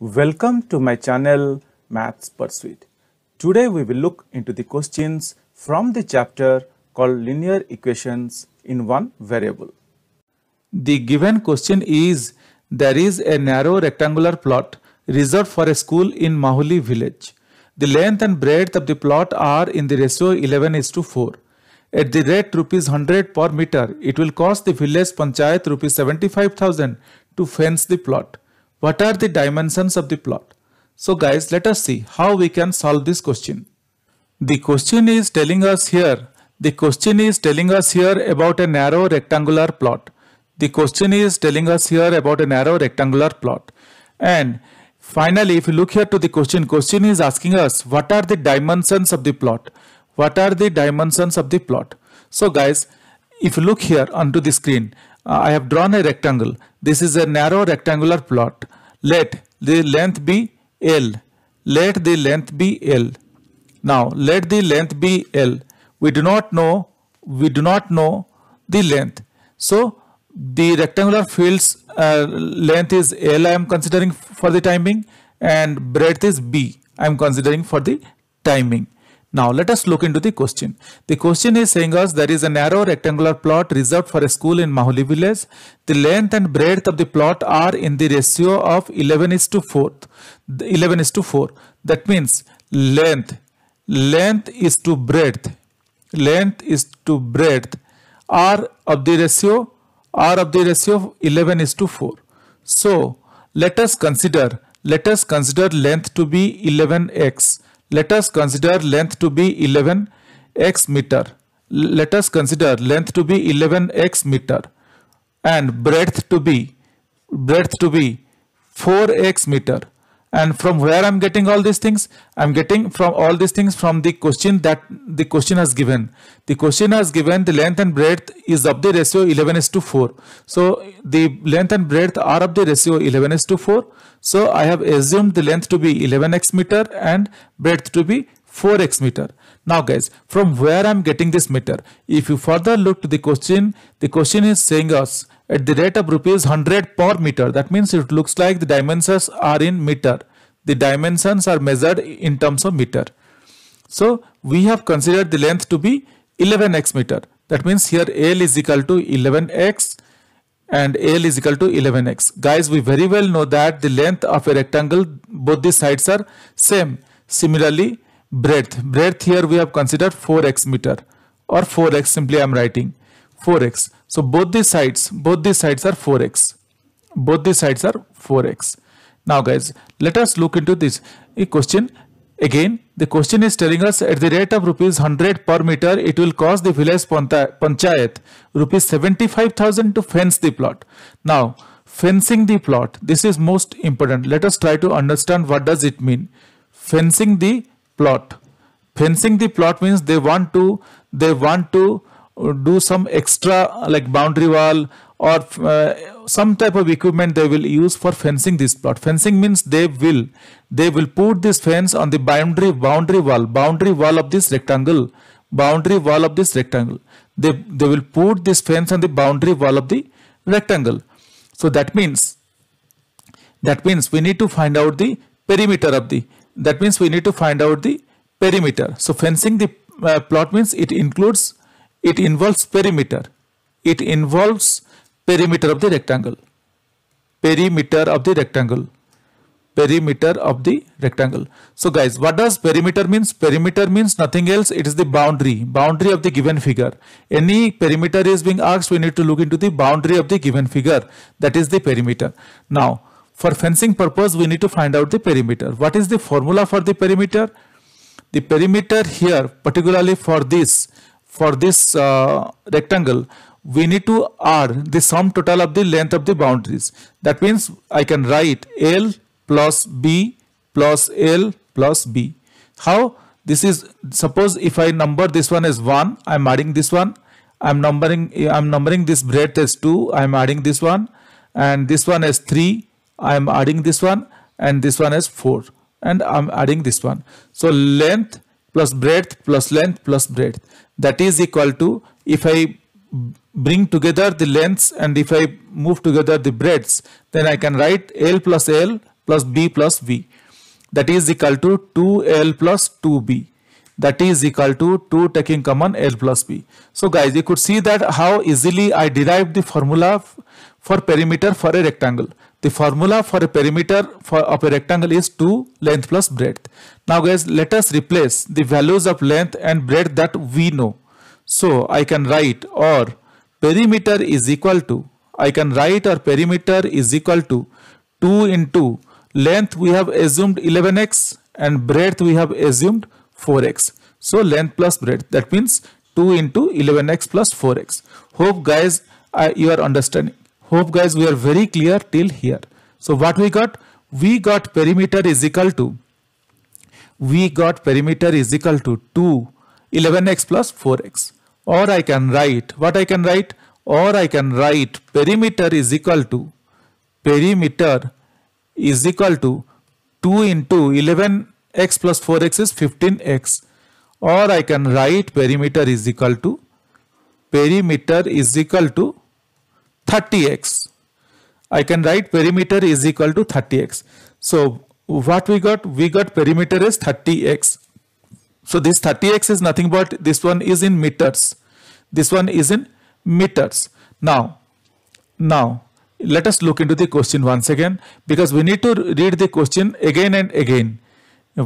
Welcome to my channel Maths Pursuit. Today we will look into the questions from the chapter called linear equations in one variable. The given question is there is a narrow rectangular plot reserved for a school in Mahuli village. The length and breadth of the plot are in the ratio 11 is to 4. At the rate rupees 100 per meter, it will cost the village panchayat rupees 75,000 to fence the plot. What are the dimensions of the plot? So guys, let us see how we can solve this question. The question is telling us here, the question is telling us here about a narrow rectangular plot. The question is telling us here about a narrow rectangular plot. And finally, if you look here to the question, question is asking us what are the dimensions of the plot? What are the dimensions of the plot? So guys, if you look here onto the screen, uh, I have drawn a rectangle. This is a narrow rectangular plot. Let the length be L. Let the length be L. Now let the length be L. We do not know, we do not know the length. So the rectangular field's uh, length is L I am considering for the timing and breadth is B I am considering for the timing. Now let us look into the question. The question is saying us there is a narrow rectangular plot reserved for a school in Mahuli village. The length and breadth of the plot are in the ratio of 11 is to 4. 11 is to 4. That means length. Length is to breadth. Length is to breadth are of the ratio are of the ratio of 11 is to 4. So let us consider let us consider length to be 11x let us consider length to be 11 x meter. Let us consider length to be 11 x meter and breadth to be breadth to be 4 x meter and from where i'm getting all these things i'm getting from all these things from the question that the question has given the question has given the length and breadth is of the ratio 11 is to 4 so the length and breadth are of the ratio 11 is to 4 so i have assumed the length to be 11x meter and breadth to be 4x meter. Now guys, from where I'm getting this meter? If you further look to the question, the question is saying us at the rate of rupees 100 per meter. That means it looks like the dimensions are in meter. The dimensions are measured in terms of meter. So we have considered the length to be 11x meter. That means here L is equal to 11x and L is equal to 11x. Guys, we very well know that the length of a rectangle, both the sides are same. Similarly, breadth. Breadth here we have considered 4x meter or 4x simply I am writing 4x. So both these sides, both these sides are 4x. Both these sides are 4x. Now guys, let us look into this a question. Again, the question is telling us at the rate of rupees 100 per meter, it will cost the village panchayat rupees 75,000 to fence the plot. Now, fencing the plot, this is most important. Let us try to understand what does it mean. Fencing the plot fencing the plot means they want to they want to uh, do some extra like boundary wall or uh, some type of equipment they will use for fencing this plot fencing means they will they will put this fence on the boundary boundary wall boundary wall of this rectangle boundary wall of this rectangle they they will put this fence on the boundary wall of the rectangle so that means that means we need to find out the perimeter of the that means we need to find out the perimeter. So fencing the uh, plot means it includes, it involves perimeter. It involves perimeter of the rectangle. Perimeter of the rectangle. Perimeter of the rectangle. So guys, what does perimeter means? Perimeter means nothing else. It is the boundary, boundary of the given figure. Any perimeter is being asked, we need to look into the boundary of the given figure. That is the perimeter. Now, for fencing purpose, we need to find out the perimeter. What is the formula for the perimeter? The perimeter here, particularly for this, for this uh, rectangle, we need to add the sum total of the length of the boundaries. That means I can write L plus B plus L plus B. How? This is, suppose if I number this one as 1, I am adding this one. I am numbering, I am numbering this breadth as 2, I am adding this one. And this one as 3, I am adding this one and this one is 4 and I'm adding this one. So length plus breadth plus length plus breadth that is equal to if I bring together the lengths and if I move together the breadths then I can write L plus L plus B plus V that is equal to 2L plus 2B that is equal to 2 taking common L plus B. So guys you could see that how easily I derived the formula for perimeter for a rectangle. The formula for a perimeter for, of a rectangle is 2 length plus breadth. Now guys, let us replace the values of length and breadth that we know. So I can write or perimeter is equal to, I can write or perimeter is equal to 2 into length we have assumed 11x and breadth we have assumed 4x. So length plus breadth that means 2 into 11x plus 4x. Hope guys uh, you are understanding. Hope guys we are very clear till here. So what we got? We got perimeter is equal to, we got perimeter is equal to 2, 11x plus 4x. Or I can write, what I can write? Or I can write perimeter is equal to, perimeter is equal to 2 into 11x plus 4x is 15x. Or I can write perimeter is equal to, perimeter is equal to 30x. I can write perimeter is equal to 30x. So what we got? We got perimeter is 30x. So this 30x is nothing but this one is in meters. This one is in meters. Now, now let us look into the question once again because we need to read the question again and again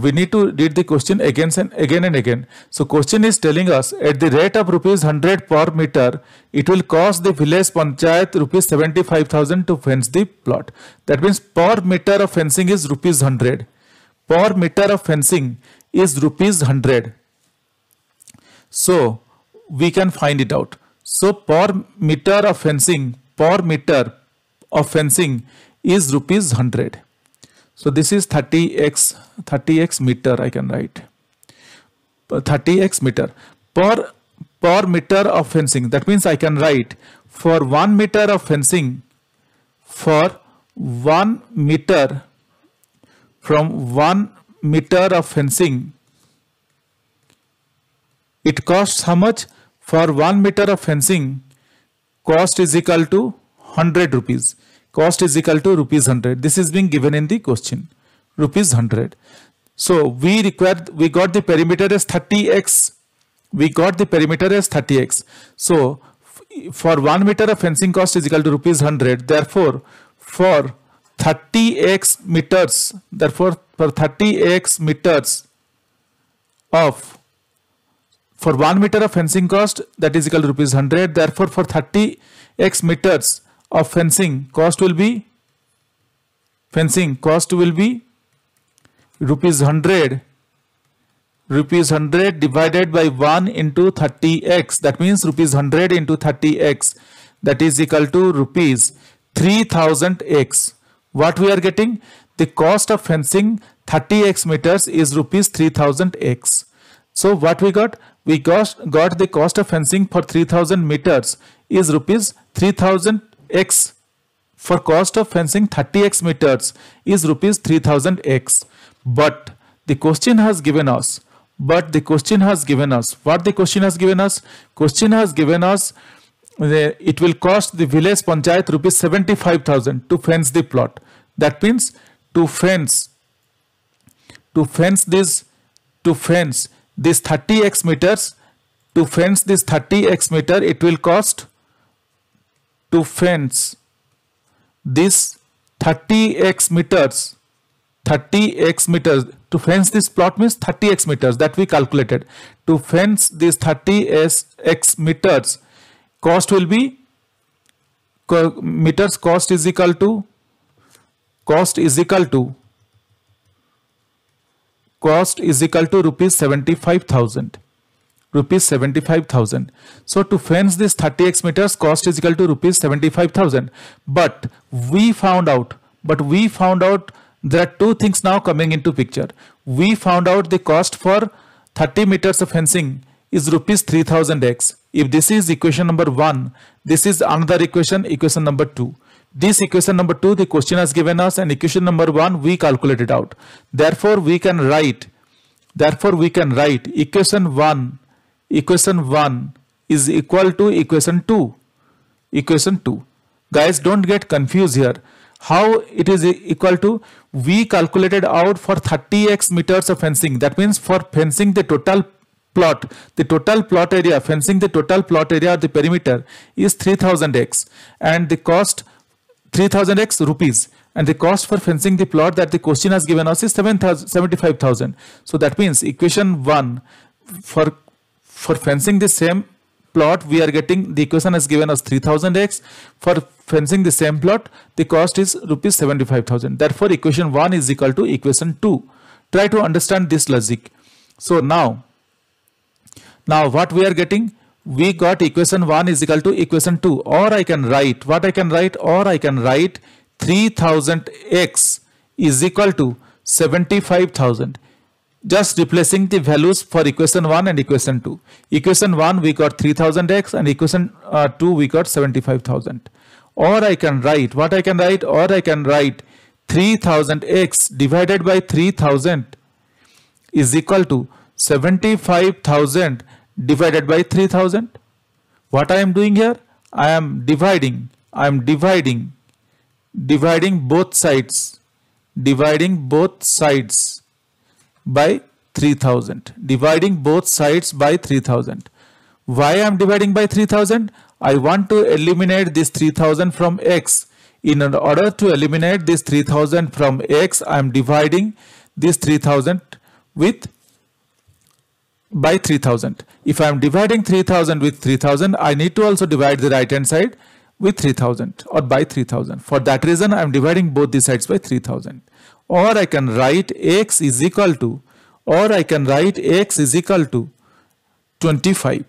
we need to read the question again and again and again. So question is telling us at the rate of rupees 100 per meter, it will cost the village panchayat rupees 75,000 to fence the plot. That means per meter of fencing is rupees 100. Per meter of fencing is rupees 100. So we can find it out. So per meter of fencing, per meter of fencing is rupees 100. So this is 30x 30x meter I can write 30x meter per per meter of fencing that means I can write for 1 meter of fencing for 1 meter from 1 meter of fencing it costs how much for 1 meter of fencing cost is equal to 100 rupees cost is equal to rupees 100 this is being given in the question rupees 100 so we require, we got the perimeter as 30x we got the perimeter as 30x so for 1 meter of fencing cost is equal to rupees 100 therefore for 30x meters therefore for 30x meters of for 1 meter of fencing cost that is equal to rupees 100 therefore for 30x meters of fencing cost will be fencing cost will be rupees 100 rupees 100 divided by 1 into 30x that means rupees 100 into 30x that is equal to rupees 3000x what we are getting the cost of fencing 30x meters is rupees 3000x so what we got we got, got the cost of fencing for 3000 meters is rupees 3000 x for cost of fencing 30x meters is rupees 3000x but the question has given us but the question has given us what the question has given us question has given us the, it will cost the village panchayat rupees 75000 to fence the plot that means to fence to fence this to fence this 30x meters to fence this 30x meter it will cost to fence this 30x meters 30x meters to fence this plot means 30x meters that we calculated to fence this 30x meters cost will be meters cost is equal to cost is equal to cost is equal to rupees 75000 rupees 75,000. So to fence this 30x meters cost is equal to rupees 75,000. But we found out, but we found out there are two things now coming into picture. We found out the cost for 30 meters of fencing is rupees 3000x. If this is equation number 1, this is another equation, equation number 2. This equation number 2 the question has given us and equation number 1 we calculated out. Therefore we can write, therefore we can write equation 1 equation 1 is equal to equation 2. Equation 2. Guys, don't get confused here. How it is equal to? We calculated out for 30x meters of fencing. That means for fencing the total plot, the total plot area, fencing the total plot area the perimeter is 3000x and the cost 3000x rupees and the cost for fencing the plot that the question has given us is 75,000. So that means equation 1 for for fencing the same plot, we are getting the equation is given as 3000x. For fencing the same plot, the cost is rupees 75,000. Therefore, equation 1 is equal to equation 2. Try to understand this logic. So now, now what we are getting? We got equation 1 is equal to equation 2 or I can write, what I can write or I can write 3000x is equal to 75,000 just replacing the values for equation 1 and equation 2. Equation 1 we got 3000x and equation uh, 2 we got 75,000. Or I can write, what I can write? Or I can write 3000x divided by 3000 is equal to 75,000 divided by 3000. What I am doing here? I am dividing, I am dividing, dividing both sides, dividing both sides by 3000 dividing both sides by 3000 why I am dividing by 3000 I want to eliminate this 3000 from x in order to eliminate this 3000 from x I am dividing this 3000 with by 3000 if I am dividing 3000 with 3000 I need to also divide the right hand side with 3000 or by 3000. For that reason, I am dividing both the sides by 3000. Or I can write x is equal to, or I can write x is equal to 25.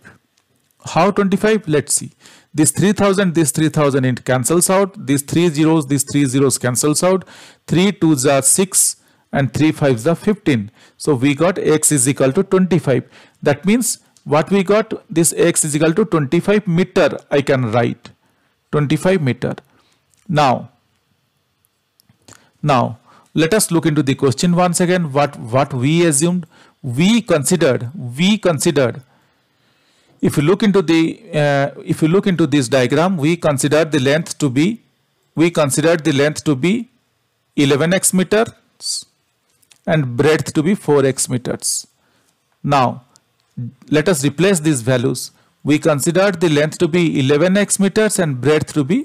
How 25? Let's see. This 3000, this 3000 it cancels out. These three zeros, these three zeros cancels out. 3 twos are 6 and 3 fives are 15. So we got x is equal to 25. That means what we got this x is equal to 25 meter I can write 25 meter. Now, now let us look into the question once again what what we assumed we considered we considered if you look into the uh, if you look into this diagram we considered the length to be we considered the length to be 11x meters and breadth to be 4x meters now let us replace these values we considered the length to be 11x meters and breadth to be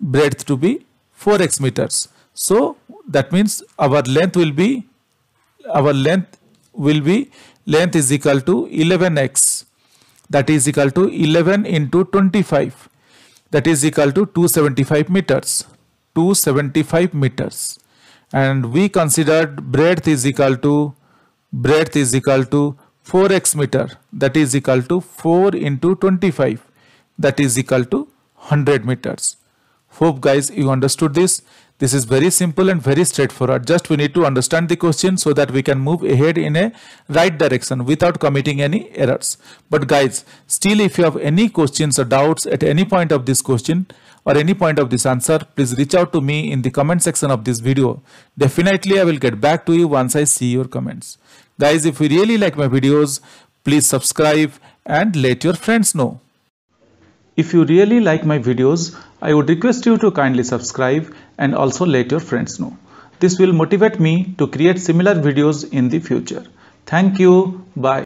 breadth to be 4x meters. So that means our length will be our length will be length is equal to 11x that is equal to 11 into 25 that is equal to 275 meters 275 meters and we considered breadth is equal to breadth is equal to 4x meter that is equal to 4 into 25 that is equal to 100 meters. Hope guys you understood this. This is very simple and very straightforward. Just we need to understand the question so that we can move ahead in a right direction without committing any errors. But guys, still if you have any questions or doubts at any point of this question or any point of this answer, please reach out to me in the comment section of this video. Definitely I will get back to you once I see your comments. Guys, if you really like my videos, please subscribe and let your friends know. If you really like my videos, I would request you to kindly subscribe and also let your friends know. This will motivate me to create similar videos in the future. Thank you. Bye.